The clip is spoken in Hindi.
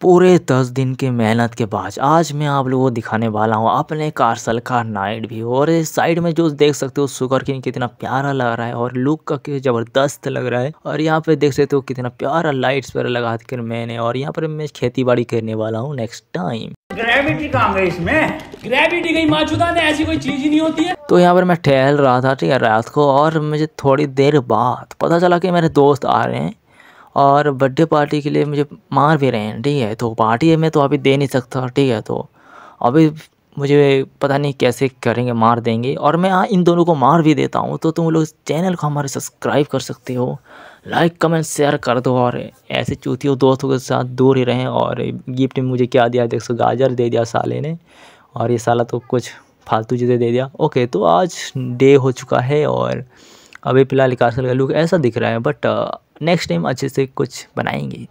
पूरे दस दिन के मेहनत के बाद आज मैं आप लोगों को दिखाने वाला हूँ अपने कारसल का नाइट भी और साइड में जो देख सकते हो सुगर किंग कितना प्यारा लग रहा है और लुक का जबरदस्त लग रहा है और यहाँ पे देख सकते हो कितना प्यारा लाइट्स वगैरह लगा कर मैंने और यहाँ पर मैं खेती बाड़ी करने वाला हूँ नेक्स्ट टाइम ग्रेविटी काम है इसमें ग्रेविटी गई मौजूदा ने ऐसी कोई चीज ही नहीं होती है तो यहाँ पर मैं टहल रहा था ठीक है रात को और मुझे थोड़ी देर बाद पता चला की मेरे दोस्त आ रहे हैं और बर्थडे पार्टी के लिए मुझे मार भी रहे हैं ठीक है तो पार्टी है मैं तो अभी दे नहीं सकता ठीक है तो अभी मुझे पता नहीं कैसे करेंगे मार देंगे और मैं हाँ इन दोनों को मार भी देता हूँ तो तुम लोग इस चैनल को हमारे सब्सक्राइब कर सकते हो लाइक कमेंट शेयर कर दो और ऐसे चूतियों दोस्तों के साथ दूर ही रहें और गिफ्ट में मुझे क्या दिया देख सो गाजर दे दिया साले ने और ये साला तो कुछ फालतू चीज़ें दे दिया ओके तो आज डे हो चुका है और अभी फ़िलहाल कार्सल का लुक ऐसा दिख रहा है बट नेक्स्ट टाइम अच्छे से कुछ बनाएंगे